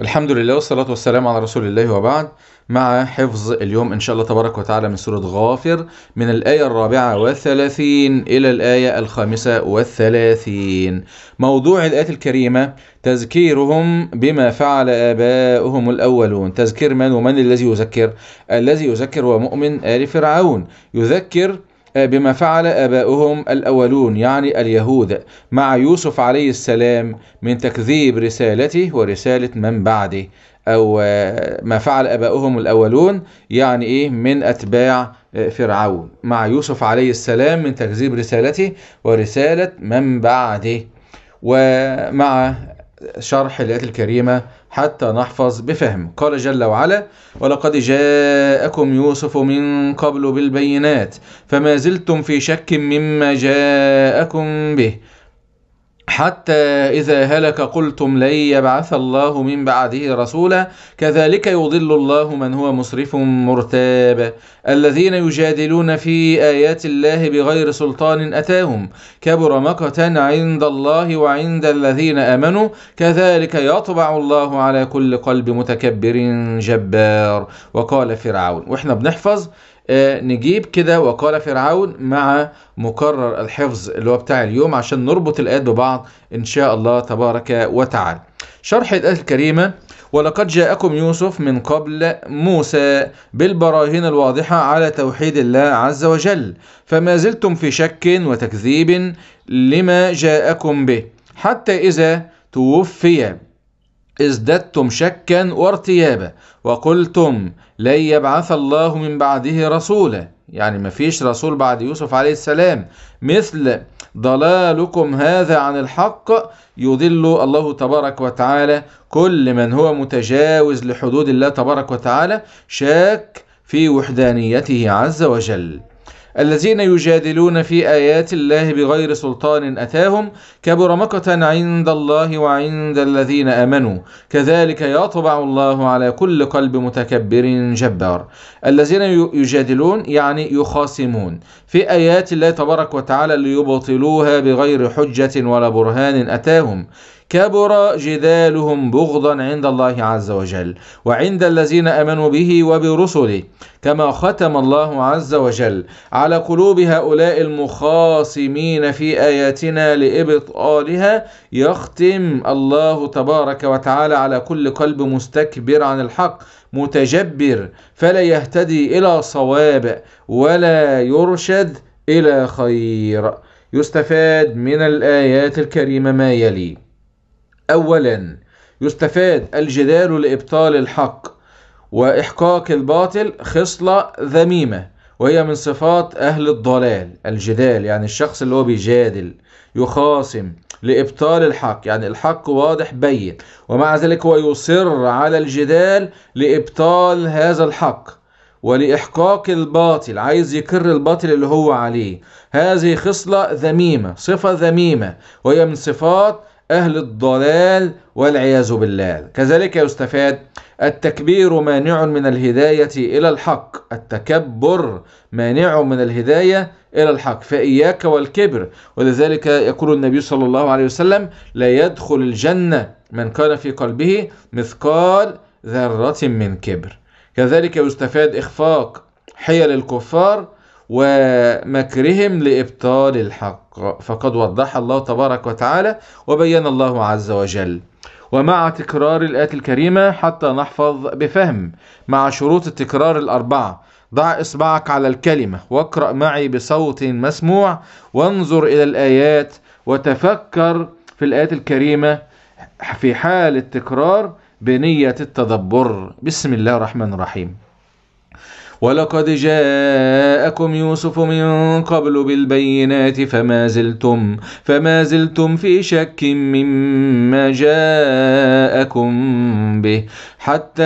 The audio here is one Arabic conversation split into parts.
الحمد لله والصلاة والسلام على رسول الله وبعد مع حفظ اليوم إن شاء الله تبارك وتعالى من سورة غافر من الآية الرابعة والثلاثين إلى الآية الخامسة والثلاثين موضوع الآية الكريمة تذكيرهم بما فعل آباؤهم الأولون تذكير من ومن الذي يذكر الذي يذكر هو مؤمن آل فرعون يذكر آه، بما فعل آباؤهم الأولون يعني اليهود مع يوسف عليه السلام من تكذيب رسالته ورسالة من بعده أو آه، ما فعل آباؤهم الأولون يعني إيه من أتباع آه، فرعون مع يوسف عليه السلام من تكذيب رسالته ورسالة من بعده ومع شرح الآيات الكريمة حتى نحفظ بفهم قال جل وعلا ولقد جاءكم يوسف من قبل بالبينات فما زلتم في شك مما جاءكم به حتى إذا هلك قلتم لن يبعث الله من بعده رسولا كذلك يضل الله من هو مسرف مرتاب الذين يجادلون في آيات الله بغير سلطان أتاهم كبر مقتا عند الله وعند الذين آمنوا كذلك يطبع الله على كل قلب متكبر جبار وقال فرعون وإحنا بنحفظ آه، نجيب كده وقال فرعون مع مكرر الحفظ اللي هو بتاع اليوم عشان نربط الآيات ببعض إن شاء الله تبارك وتعالى شرح الآية الكريمة ولقد جاءكم يوسف من قبل موسى بالبراهين الواضحة على توحيد الله عز وجل فما زلتم في شك وتكذيب لما جاءكم به حتى إذا توفي ازددتم شكا وارتيابا وقلتم لن يبعث الله من بعده رسولا يعني ما فيش رسول بعد يوسف عليه السلام مثل ضلالكم هذا عن الحق يضل الله تبارك وتعالى كل من هو متجاوز لحدود الله تبارك وتعالى شاك في وحدانيته عز وجل الذين يجادلون في آيات الله بغير سلطان أتاهم كبر مقتا عند الله وعند الذين آمنوا كذلك يطبع الله على كل قلب متكبر جبار الذين يجادلون يعني يخاصمون في آيات الله تبارك وتعالى ليبطلوها بغير حجة ولا برهان أتاهم كبر جدالهم بغضا عند الله عز وجل وعند الذين امنوا به وبرسله كما ختم الله عز وجل على قلوب هؤلاء المخاصمين في اياتنا لابطالها يختم الله تبارك وتعالى على كل قلب مستكبر عن الحق متجبر فلا يهتدي الى صواب ولا يرشد الى خير يستفاد من الايات الكريمه ما يلي أولا يستفاد الجدال لإبطال الحق وإحقاق الباطل خصلة ذميمة وهي من صفات أهل الضلال الجدال يعني الشخص اللي هو بيجادل يخاصم لإبطال الحق يعني الحق واضح بين ومع ذلك هو يصر على الجدال لإبطال هذا الحق ولإحقاق الباطل عايز يكر الباطل اللي هو عليه هذه خصلة ذميمة صفة ذميمة وهي من صفات أهل الضلال والعياذ بالله كذلك يستفاد التكبير مانع من الهداية إلى الحق التكبر مانع من الهداية إلى الحق فإياك والكبر ولذلك يقول النبي صلى الله عليه وسلم لا يدخل الجنة من كان في قلبه مثقال ذرة من كبر كذلك يستفاد إخفاق حيل الكفار ومكرهم لإبطال الحق فقد وضح الله تبارك وتعالى وبين الله عز وجل ومع تكرار الآية الكريمة حتى نحفظ بفهم مع شروط التكرار الأربعة ضع إصبعك على الكلمة واقرأ معي بصوت مسموع وانظر إلى الآيات وتفكر في الآيات الكريمة في حال التكرار بنية التدبر بسم الله الرحمن الرحيم ولقد جاءكم يوسف من قبل بالبينات فما زلتم فما زلتم في شك مما جاءكم به حتى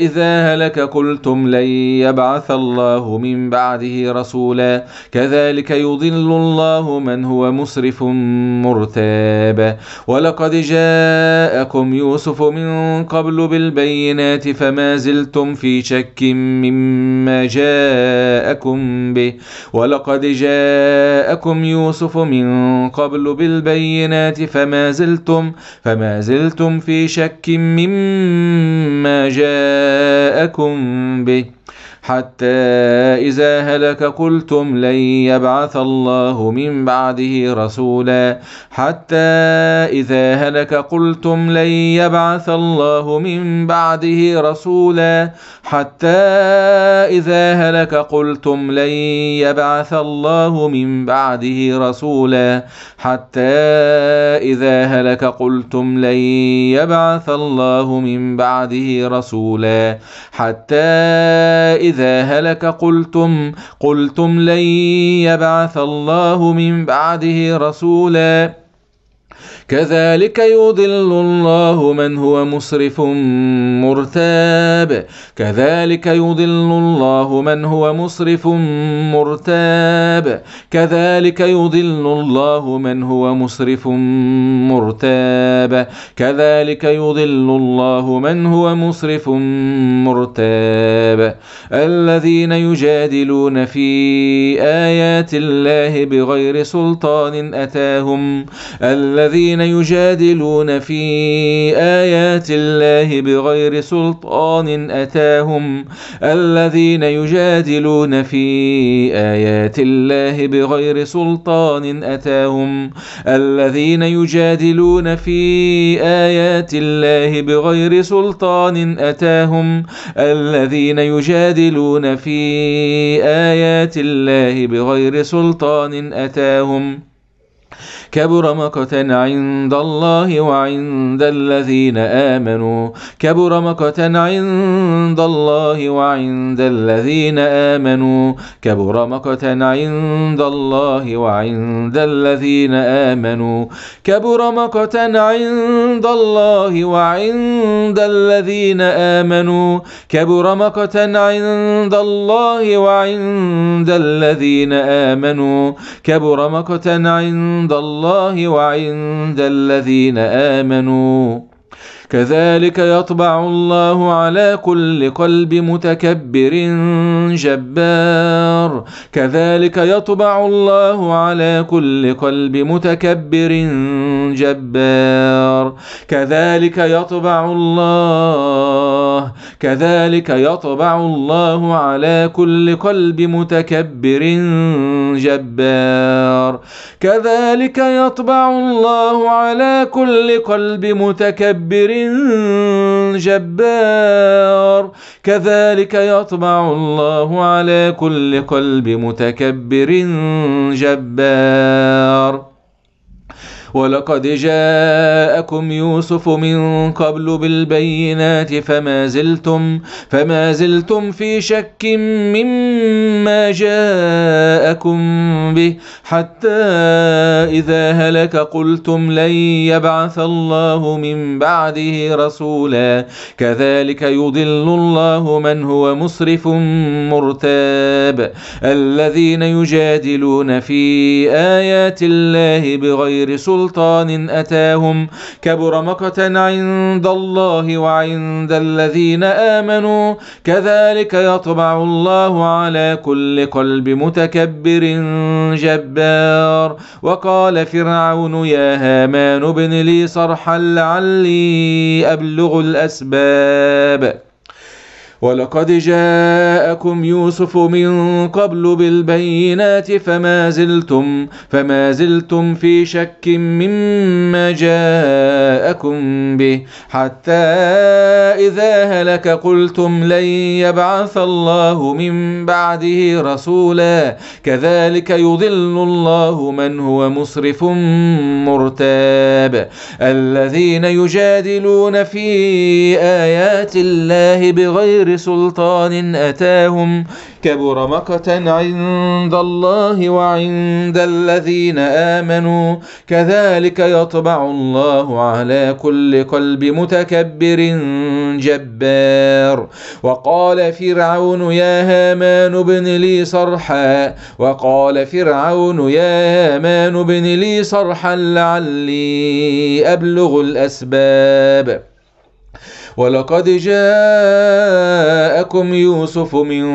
إذا هلك قلتم لن يبعث الله من بعده رسولا كذلك يضل الله من هو مسرف مرتاب ولقد جاءكم يوسف من قبل بالبينات فما زلتم في شك مما ما جاءكم به ولقد جاءكم يوسف من قبل بالبينات فما زلتم فما زلتم في شك مما جاءكم به حتى إذا هلك قلتم لن يبعث الله من بعده رسولا حتى إذا هلك قلتم لن يبعث الله من بعده رسولا حتى إذا هلك قلتم لن يبعث الله من بعده رسولا حتى إذا هلك قلتم لن يبعث الله من بعده رسولا حتى إذا إذا هلك قلتم قلتم لن يبعث الله من بعده رسولا كذلك يضل الله من هو مسرف مرتاب كذلك يضل الله من هو مسرف مرتاب كذلك يضل الله من هو مسرف مرتاب كذلك يضل الله من هو مسرف مرتاب الذين يجادلون في آيات الله بغير سلطان أتاهم الذين الذين يجادلون في آيات الله بغير سلطان أتاهم الذين يجادلون في آيات الله بغير سلطان أتاهم الذين يجادلون في آيات الله بغير سلطان أتاهم الذين يجادلون في آيات الله بغير سلطان أتاهم كبر مقتا عند الله وعند الذين آمنوا كبر مقتا عند الله وعند الذين آمنوا كبر مقتا عند الله وعند الذين آمنوا كبر مقتا عند الله وعند الذين آمنوا كبر مقتا عند الله وعند الذين آمنوا كبر مقتا عند الله الله وعند الذين آمنوا كذلك يطبع الله على كل قلب متكبر جبار كذلك يطبع الله على كل قلب متكبر جبار كذلك يطبع الله كذلك يطبع الله على كل قلب متكبر جبار جبار كذلك يطبع الله على كل قلب متكبر جبار كذلك يطبع الله على كل قلب متكبر جبار ولقد جاءكم يوسف من قبل بالبينات فما زلتم فما زلتم في شك مما جاءكم به حتى إذا هلك قلتم لن يبعث الله من بعده رسولا كذلك يضل الله من هو مسرف مرتاب الذين يجادلون في آيات الله بغير سلطان سلطان أتاهم كبر مقتا عند الله وعند الذين آمنوا كذلك يطبع الله على كل قلب متكبر جبار وقال فرعون يا هامان ابن لي صرحا لعلي أبلغ الأسباب ولقد جاءكم يوسف من قبل بالبينات فما زلتم فما زلتم في شك مما جاءكم به حتى إذا هلك قلتم لن يبعث الله من بعده رسولا كذلك يضل الله من هو مسرف مرتاب الذين يجادلون في آيات الله بغير سلطان أتاهم كبر مقتا عند الله وعند الذين آمنوا كذلك يطبع الله على كل قلب متكبر جبار وقال فرعون يا هامان ابن لي صرحا وقال فرعون يا هامان ابن لي صرحا لعلي أبلغ الأسباب ولقد جاءكم يوسف من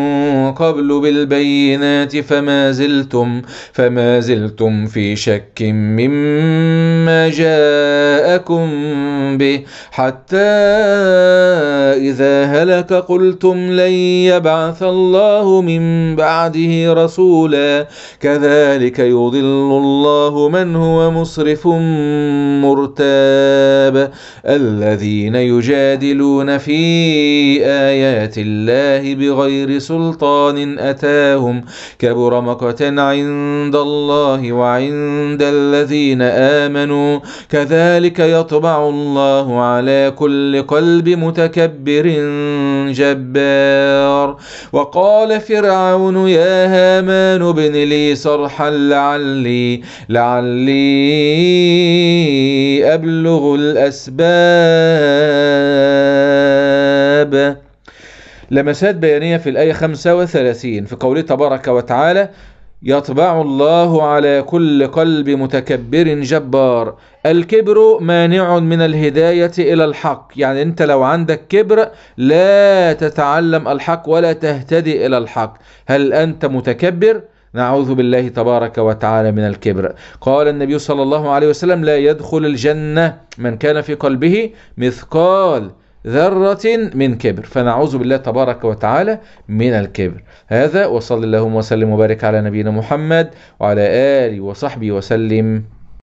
قبل بالبينات فما زلتم فما زلتم في شك مما جاءكم به حتى أإذا هلك قلتم لن يبعث الله من بعده رسولا كذلك يضل الله من هو مسرف مرتاب الذين يجادلون في آيات الله بغير سلطان أتاهم كبر مقتا عند الله وعند الذين آمنوا كذلك يطبع الله على كل قلب متكبر مستكبر جبار وقال فرعون يا هامان ابن لي صرحا لعلي لعلي أبلغ الأسباب لمسات بيانية في الآية 35 في قوله تبارك وتعالى يطبع الله على كل قلب متكبر جبار الكبر مانع من الهداية إلى الحق يعني أنت لو عندك كبر لا تتعلم الحق ولا تهتدي إلى الحق هل أنت متكبر؟ نعوذ بالله تبارك وتعالى من الكبر قال النبي صلى الله عليه وسلم لا يدخل الجنة من كان في قلبه مثقال ذرة من كبر فنعوذ بالله تبارك وتعالى من الكبر هذا وصلى اللهم وسلم وبارك على نبينا محمد وعلى آله وصحبه وسلم